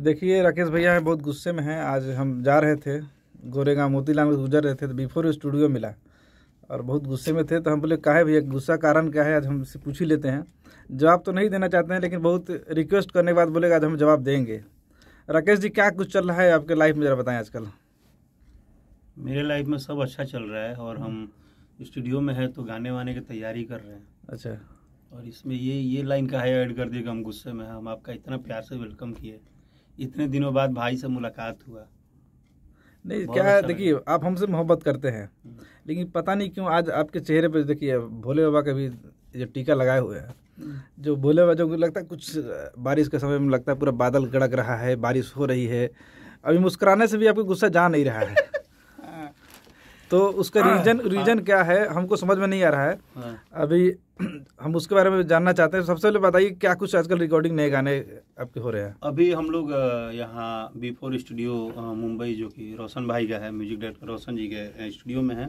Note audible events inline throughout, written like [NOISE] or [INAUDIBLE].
देखिए राकेश भैया बहुत गुस्से में हैं आज हम जा रहे थे गोरेगा मोतीलाल में गुजर रहे थे तो बिफोर स्टूडियो मिला और बहुत गुस्से में थे तो हम बोले का है भैया गुस्सा कारण क्या है आज हमसे पूछ ही लेते हैं जवाब तो नहीं देना चाहते हैं लेकिन बहुत रिक्वेस्ट करने के बाद बोलेगा आज हम जवाब देंगे राकेश जी क्या कुछ चल रहा है आपके लाइफ में ज़रा बताएं आजकल मेरे लाइफ में सब अच्छा चल रहा है और हम स्टूडियो में है तो गाने वाने की तैयारी कर रहे हैं अच्छा और इसमें ये ये लाइन का है ऐड कर दिया हम गुस्से में हम आपका इतना प्यार से वेलकम किए इतने दिनों बाद भाई से मुलाकात हुआ नहीं क्या अच्छा देखिए आप हमसे मोहब्बत करते हैं हम्म। लेकिन पता नहीं क्यों आज आपके चेहरे पर देखिए भोले बाबा का भी जो टीका लगाए हुए हैं हम्म। जो भोले बाबा जो लगता है कुछ बारिश के समय में लगता है पूरा बादल गड़क रहा है बारिश हो रही है अभी मुस्कुराने से भी आपको गुस्सा जा नहीं रहा है तो उसका रीजन हाँ, रीजन हाँ। क्या है हमको समझ में नहीं आ रहा है हाँ। अभी [CLEARS THROAT] हम उसके बारे में जानना चाहते हैं सबसे पहले बताइए क्या कुछ आजकल रिकॉर्डिंग नए गाने आपके हो रहे हैं अभी हम लोग यहाँ बी फोर स्टूडियो मुंबई जो कि रोशन भाई का है म्यूजिक डायरेक्टर रोशन जी के स्टूडियो में है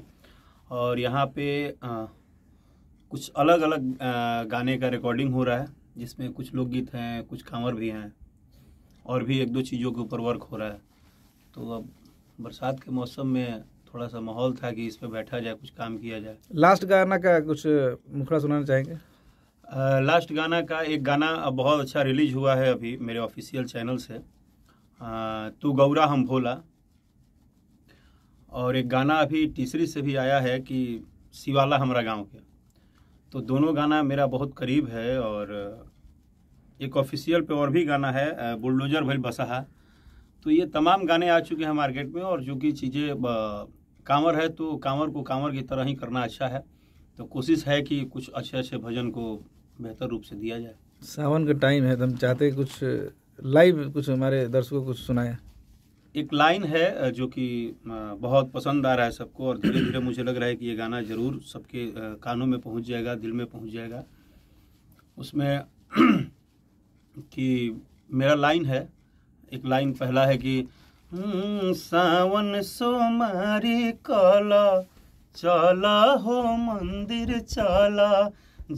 और यहाँ पे आ, कुछ अलग अलग आ, गाने का रिकॉर्डिंग हो रहा है जिसमें कुछ लोकगीत हैं कुछ कांवर भी हैं और भी एक दो चीज़ों के ऊपर वर्क हो रहा है तो अब बरसात के मौसम में थोड़ा सा माहौल था कि इस पर बैठा जाए कुछ काम किया जाए लास्ट गाना का कुछ मुखड़ा सुनाना चाहेंगे लास्ट गाना का एक गाना बहुत अच्छा रिलीज हुआ है अभी मेरे ऑफिशियल चैनल से तू गौरा हम भोला और एक गाना अभी तीसरी से भी आया है कि शिवाला हमारा गांव के तो दोनों गाना मेरा बहुत करीब है और एक ऑफिशियल पे और भी गाना है बुलडोजर भाई बसहा तो ये तमाम गाने आ चुके हैं मार्केट में और जो कि चीज़ें कांवर है तो कांवर को कांवर की तरह ही करना अच्छा है तो कोशिश है कि कुछ अच्छे अच्छे भजन को बेहतर रूप से दिया जाए सावन का टाइम है तो हम चाहते हैं कुछ लाइव कुछ हमारे दर्शकों को कुछ सुनाया एक लाइन है जो कि बहुत पसंद आ रहा है सबको और धीरे धीरे मुझे लग रहा है कि ये गाना ज़रूर सबके कानों में पहुंच जाएगा दिल में पहुंच जाएगा उसमें [CLEARS THROAT] कि मेरा लाइन है एक लाइन पहला है कि सावन सोमारी कला चला हो मंदिर चला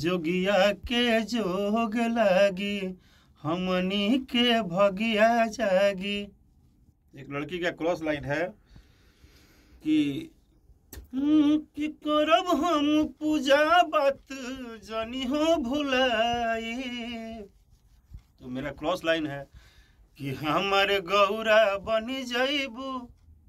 जोगिया के जोग लगी हमनी के भगिया जागी एक लड़की का क्रॉस लाइन है कि कि करब हम पूजा बात जनी हो भुलाई तो मेरा क्रॉस लाइन है कि हमर गौरा बन जाइबू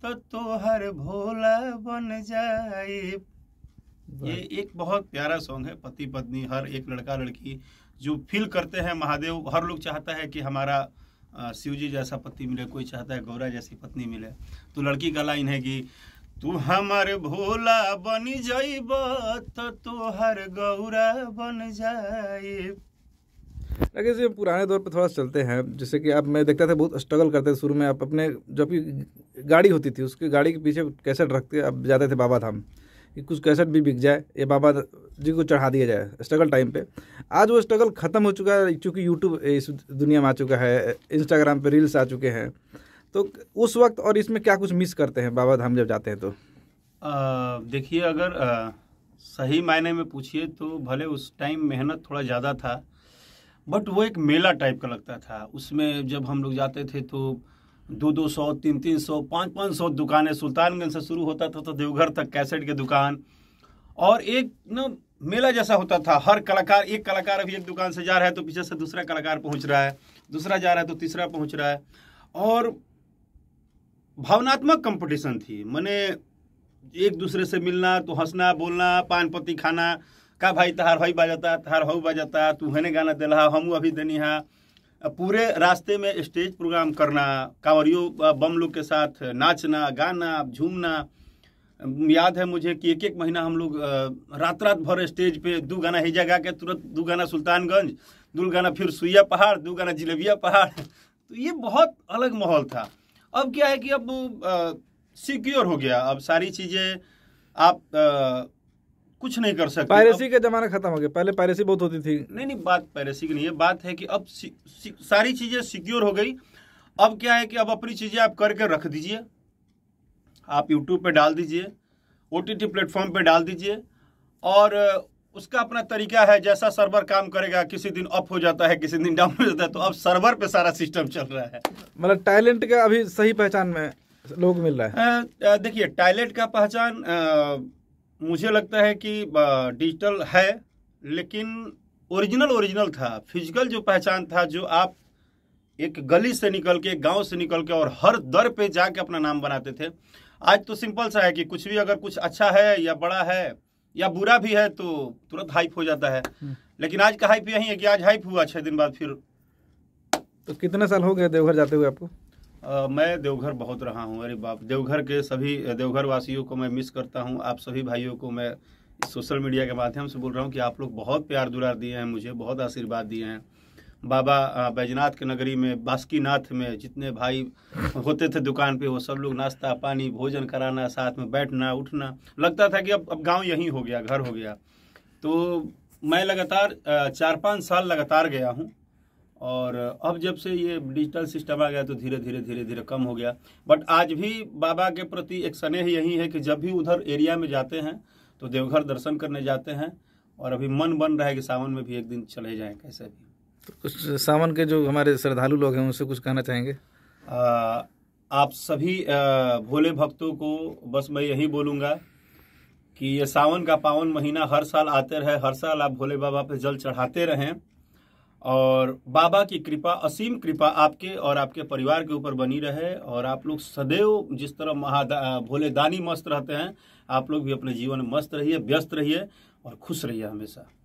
तो तोहर भोला बन जाइब ये एक बहुत प्यारा सॉन्ग है पति पत्नी हर एक लड़का लड़की जो फील करते हैं महादेव हर लोग चाहता है कि हमारा शिव जी जैसा पति मिले कोई चाहता है गौरा जैसी पत्नी मिले तो लड़की का लाइन है कि तू हमारे भोला बन जाइब तो हर गौरा बन जाइब लगे जी पुराने दौर पर थोड़ा चलते हैं जैसे कि आप मैं देखता था बहुत स्ट्रगल करते थे शुरू में आप अपने जो भी गाड़ी होती थी उसकी गाड़ी के पीछे कैसेट रखते आप जाते थे बाबा धाम कि कुछ कैसेट भी बिक जाए ये बाबा जी को चढ़ा दिया जाए स्ट्रगल टाइम पे आज वो स्ट्रगल ख़त्म हो चुका है चूँकि यूट्यूब इस दुनिया में आ चुका है इंस्टाग्राम पे रील्स आ चुके हैं तो उस वक्त और इसमें क्या कुछ मिस करते हैं बाबा धाम जब जाते हैं तो देखिए अगर आ, सही मायने में पूछिए तो भले उस टाइम मेहनत थोड़ा ज़्यादा था बट वो एक मेला टाइप का लगता था उसमें जब हम लोग जाते थे तो दो दो सौ तीन तीन सौ पाँच पाँच सौ दुकानें सुल्तानगंज से शुरू होता था तो देवघर तक कैसेट की दुकान और एक ना मेला जैसा होता था हर कलाकार एक कलाकार अभी एक दुकान से जा रहा है तो पीछे से दूसरा कलाकार पहुंच रहा है दूसरा जा रहा है तो तीसरा पहुंच रहा है और भावनात्मक कंपटीशन थी मैंने एक दूसरे से मिलना तो हंसना बोलना पान पत्ती खाना का भाई तहार भाई बजाता तहार हऊ बजाता तू हेने गाना दिला हम अभी देनी हा पूरे रास्ते में स्टेज प्रोग्राम करना कांवरियो बम लोग के साथ नाचना गाना झूमना याद है मुझे कि एक एक महीना हम लोग रात रात भर स्टेज पे दो गाना हिजा गा के तुरंत दो गाना सुल्तानगंज दो गाना फिर सुइया पहाड़ दो गाना जिलेबिया पहाड़ तो ये बहुत अलग माहौल था अब क्या है कि अब सिक्योर हो गया अब सारी चीज़ें आप कुछ नहीं कर सकते पायरेसी के जमाना खत्म हो गया पहले पायरेसी बहुत होती थी नहीं नहीं बात पायरेसी की नहीं है बात है कि अब सारी चीजें सिक्योर हो गई अब क्या है कि अब अपनी चीजें आप करके रख दीजिए आप यूट्यूब पे डाल दीजिए ओ टी टी प्लेटफॉर्म पर डाल दीजिए और उसका अपना तरीका है जैसा सर्वर काम करेगा किसी दिन अप हो जाता है किसी दिन डाउन हो जाता है तो अब सर्वर पे सारा सिस्टम चल रहा है मतलब टैलेंट का अभी सही पहचान में लोग मिल रहा है देखिए टैलेंट का पहचान मुझे लगता है कि डिजिटल है लेकिन ओरिजिनल ओरिजिनल था फिजिकल जो पहचान था जो आप एक गली से निकल के गांव से निकल के और हर दर पे जाके अपना नाम बनाते थे आज तो सिंपल सा है कि कुछ भी अगर कुछ अच्छा है या बड़ा है या बुरा भी है तो तुरंत हाइप हो जाता है हम्म। लेकिन आज का हाइप यही है कि आज हाइप हुआ छः दिन बाद फिर तो कितने साल हो गए देवघर जाते हुए आपको आ, मैं देवघर बहुत रहा हूँ अरे बाप देवघर के सभी देवघर वासियों को मैं मिस करता हूँ आप सभी भाइयों को मैं सोशल मीडिया के माध्यम से बोल रहा हूँ कि आप लोग बहुत प्यार दुलार दिए हैं मुझे बहुत आशीर्वाद दिए हैं बाबा बैजनाथ के नगरी में बासुकीनाथ में जितने भाई होते थे दुकान पे वो सब लोग नाश्ता पानी भोजन कराना साथ में बैठना उठना लगता था कि अब अब गांव यहीं हो गया घर हो गया तो मैं लगातार चार पाँच साल लगातार गया हूँ और अब जब से ये डिजिटल सिस्टम आ गया तो धीरे धीरे धीरे धीरे कम हो गया बट आज भी बाबा के प्रति एक स्नेह यही है कि जब भी उधर एरिया में जाते हैं तो देवघर दर्शन करने जाते हैं और अभी मन बन रहा है कि सावन में भी एक दिन चले जाएं कैसे भी तो कुछ सावन के जो हमारे श्रद्धालु लोग हैं उनसे कुछ कहना चाहेंगे आ, आप सभी भोले भक्तों को बस मैं यही बोलूँगा कि ये सावन का पावन महीना हर साल आते रहे हर साल आप भोले बाबा पे जल चढ़ाते रहें और बाबा की कृपा असीम कृपा आपके और आपके परिवार के ऊपर बनी रहे और आप लोग सदैव जिस तरह महादा भोले दानी मस्त रहते हैं आप लोग भी अपने जीवन में मस्त रहिए व्यस्त रहिए और खुश रहिए हमेशा